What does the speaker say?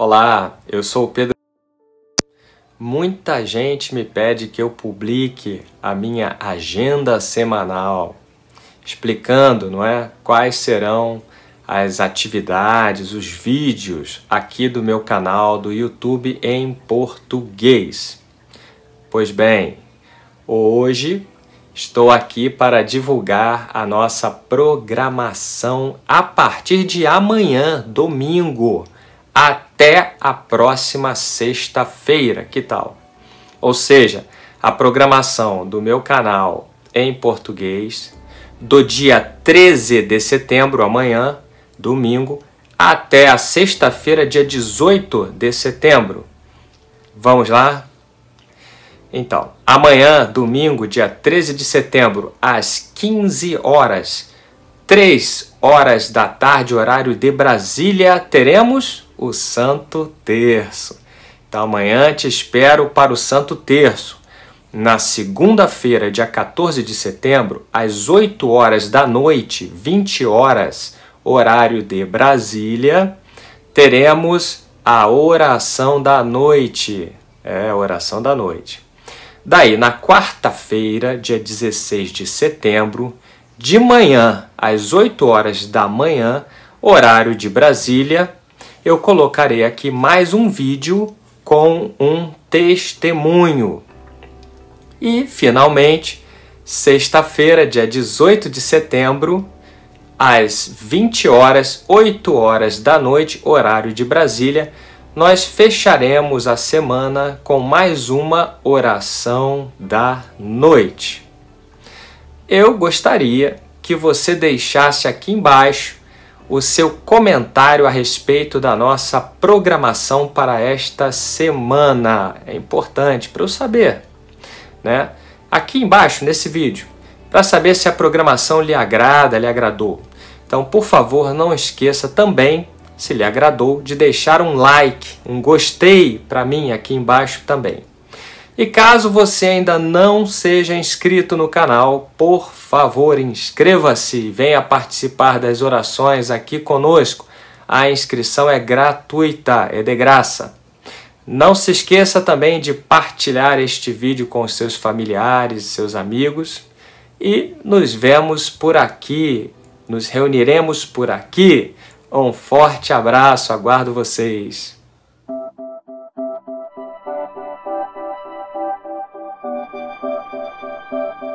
Olá, eu sou o Pedro. Muita gente me pede que eu publique a minha agenda semanal, explicando, não é, quais serão as atividades, os vídeos aqui do meu canal do YouTube em português. Pois bem, hoje estou aqui para divulgar a nossa programação a partir de amanhã, domingo, até até a próxima sexta-feira. Que tal? Ou seja, a programação do meu canal em português do dia 13 de setembro, amanhã, domingo, até a sexta-feira, dia 18 de setembro. Vamos lá? Então, amanhã, domingo, dia 13 de setembro, às 15 horas, 3 horas da tarde, horário de Brasília, teremos o Santo Terço. Então amanhã te espero para o Santo Terço. Na segunda-feira, dia 14 de setembro, às 8 horas da noite, 20 horas, horário de Brasília, teremos a oração da noite. É, oração da noite. Daí, na quarta-feira, dia 16 de setembro, de manhã, às 8 horas da manhã, horário de Brasília, eu colocarei aqui mais um vídeo com um testemunho. E, finalmente, sexta-feira, dia 18 de setembro, às 20 horas, 8 horas da noite, horário de Brasília, nós fecharemos a semana com mais uma oração da noite. Eu gostaria que você deixasse aqui embaixo o seu comentário a respeito da nossa programação para esta semana. É importante para eu saber, né? Aqui embaixo nesse vídeo, para saber se a programação lhe agrada, lhe agradou. Então, por favor, não esqueça também, se lhe agradou, de deixar um like, um gostei para mim aqui embaixo também. E caso você ainda não seja inscrito no canal, por favor, inscreva-se e venha participar das orações aqui conosco. A inscrição é gratuita, é de graça. Não se esqueça também de partilhar este vídeo com seus familiares, seus amigos e nos vemos por aqui, nos reuniremos por aqui. Um forte abraço, aguardo vocês. Thank you.